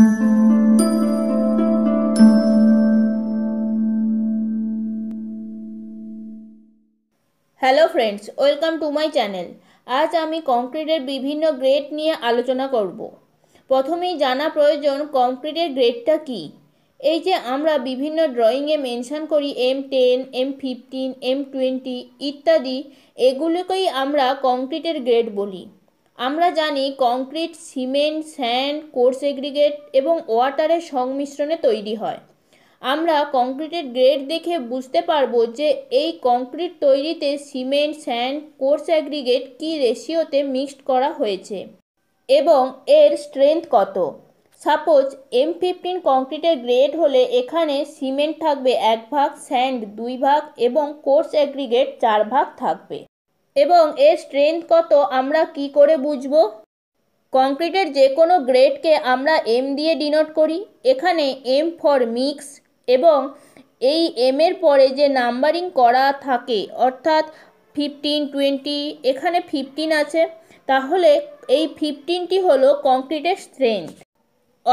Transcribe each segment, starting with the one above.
hello friends welcome to my channel আজ আমি কংক্রিটের বিভিন্ন গ্রেড নিয়ে আলোচনা করব প্রথমেই জানা প্রয়োজন কংক্রিটের গ্রেডটা কি এই যে আমরা বিভিন্ন ড্রয়িংয়ে মেনশন করি M ten M fifteen M twenty ইত্যাদি এগুলোকেই আমরা কংক্রিটের গ্রেড বলি আমরা জানি concrete cement sand coarse aggregate এবং ওয়াটারের সংমিশ্রণে তৈরি হয় আমরা কংক্রিটের গ্রেড দেখে বুঝতে পারবো যে এই কংক্রিট তৈরিতে সিমেন্ট স্যান্ড কোর্স অ্যাগ্রিগেট কী রেশিওতে মিক্সড করা হয়েছে এবং এর স্ট্রেংথ কত সাপোজ এম ফিফটিন কংক্রিটের গ্রেড হলে এখানে সিমেন্ট থাকবে এক ভাগ স্যান্ড দুই ভাগ এবং কোর্স অ্যাগ্রিগেট চার ভাগ থাকবে এবং এর স্ট্রেংথ কত আমরা কি করে বুঝব কংক্রিটের যে কোনো গ্রেডকে আমরা এম দিয়ে ডিনোট করি এখানে এম ফর মিক্স এবং এই এমের পরে যে নাম্বারিং করা থাকে অর্থাৎ ফিফটিন টোয়েন্টি এখানে ফিফটিন আছে তাহলে এই ফিফটিনটি হলো কংক্রিটের স্ট্রেংথ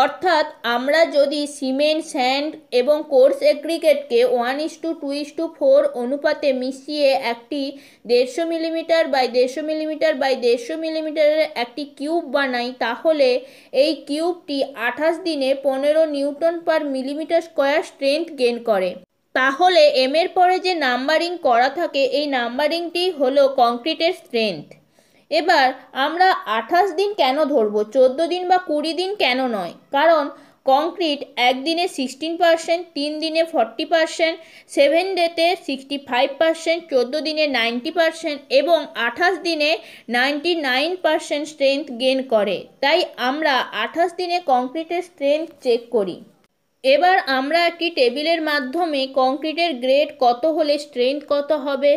অর্থাৎ আমরা যদি সিমেন্ট স্যান্ড এবং কোর্স এগ্রিগেটকে one is to two is to four অনুপাতে মিশিয়ে একটি দেড়শো মিলিমিটার বাই দেড়শো মিলিমিটার বাই দেড়শো মিলিমিটারের একটি কিউব বানাই তাহলে এই কিউবটি আঠাশ দিনে পনেরো newton per millimetre square strength gain করে তাহলে এম এর পরে যে নাম্বারিং করা থাকে এই নাম্বারিংটি হলো কংক্রিটের স্ট্রেংথ এবার আমরা আঠাশ দিন কেন ধরবো চোদ্দো দিন বা কুড়ি দিন কেন নয় কারণ কংক্রিট একদিনে সিক্সটিন পার্সেন্ট তিন দিনে ফর্টি পার্সেন্ট সেভেন ডেতে সিক্সটি ফাইভ পার্সেন্ট চোদ্দো দিনে নাইনটি পার্সেন্ট এবং আঠাশ দিনে ninety nine percent strength gain করে তাই আমরা আঠাশ দিনে কংক্রিটের স্ট্রেংথ চেক করি এবার আমরা একটি টেবিলের মাধ্যমে কংক্রিটের গ্রেড কত হলে স্ট্রেংথ কত হবে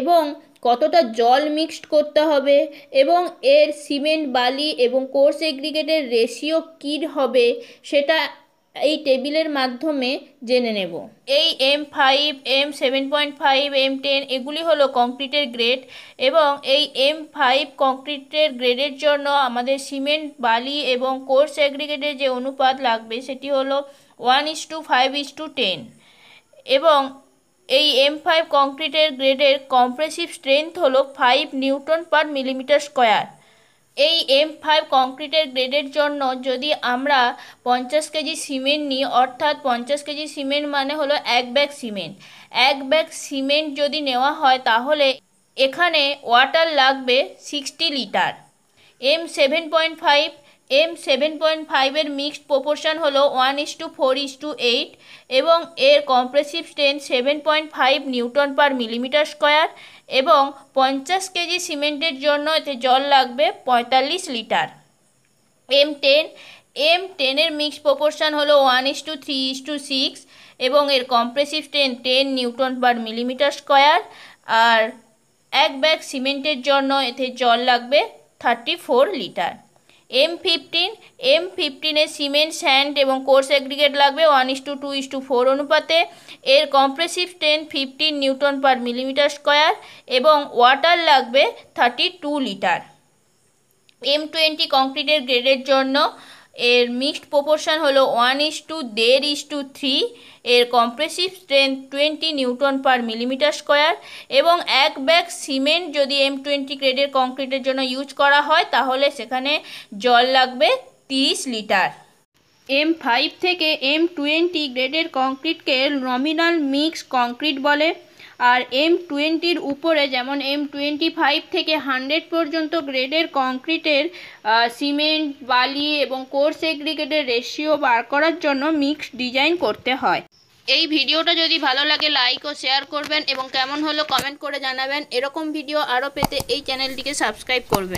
এবং কতটা জল মিক্সড করতে হবে এবং এর সিমেন্ট বালি এবং কোর্স এগ্রিগেটের রেশিও কী হবে সেটা এই টেবিলের মাধ্যমে জেনে নেব এই M five M seven point five M ten এগুলি হলো কংক্রিটের গ্রেড এবং এই এম ফাইভ কংক্রিটের গ্রেডের জন্য আমাদের সিমেন্ট বালি এবং কোর্স অ্যাগ্রিগেটের যে অনুপাত লাগবে সেটি হলো one is to five is to ten এবং এই এম ফাইভ কংক্রিটের গ্রেডের কম্প্রেসিভ স্ট্রেংথ হলো five newton per millimetre square এই এম ফাইভ কংক্রিটের গ্রেডের জন্য যদি আমরা পঞ্চাশ কেজি সিমেন্ট নিই অর্থাৎ পঞ্চাশ কেজি সিমেন্ট মানে হলো এক ব্যাগ সিমেন্ট এক ব্যাগ সিমেন্ট যদি নেওয়া হয় তাহলে এখানে ওয়াটার লাগবে sixty litre M seven point five M seven point ফাইভের মিক্সড প্রপোর্শন হলো one is to four is to eight এবং এর compressive strength seven point five newton per millimetre square এবং পঞ্চাশ কেজি সিমেন্টের জন্য এতে জল লাগবে পঁয়তাল্লিশ লিটার এম টেন এম টেনের মিক্সড প্রপোর্শন হলো one is to three is two six এবং এর compressive strength ten newton per millimetre square আর এক ব্যাগ সিমেন্টের জন্য এতে জল লাগবে thirty four litre M fifteen M ফিফটিনে সিমেন্ট স্যান্ড এবং কোর্স অ্যাগ্রিগেট লাগবে one is to two is to four অনুপাতে এর compressive strength fifteen newton per millimetre square এবং ওয়াটার লাগবে thirty two litre M twenty কংক্রিটের গ্রেডের জন্য এর মিক্সড প্রপোর্শন হলো ওয়ান ইস টু দেড় ইস টু থ্রি এর compressive strength twenty newton per millimetre square এবং এক ব্যাগ সিমেন্ট যদি এম টোয়েন্টি গ্রেডের কংক্রিটের জন্য ইউজ করা হয় তাহলে সেখানে জল লাগবে তিরিশ লিটার এম ফাইভ থেকে এম টোয়েন্টি গ্রেডের কংক্রিটকে নমিনাল মিক্স কংক্রিট বলে আর এম টোয়েন্টির উপরে যেমন এম টোয়েন্টি ফাইভ থেকে হান্ড্রেড পর্যন্ত গ্রেডের কংক্রিটের সিমেন্ট বালি এবং কোর্স এগ্রিগেটের রেশিও বার করার জন্য মিক্সড ডিজাইন করতে হয় এই ভিডিওটা যদি ভালো লাগে লাইক ও শেয়ার করবেন এবং কেমন হলো কমেন্ট করে জানাবেন এরকম ভিডিও আরও পেতে এই চ্যানেলটিকে সাবস্ক্রাইব করবেন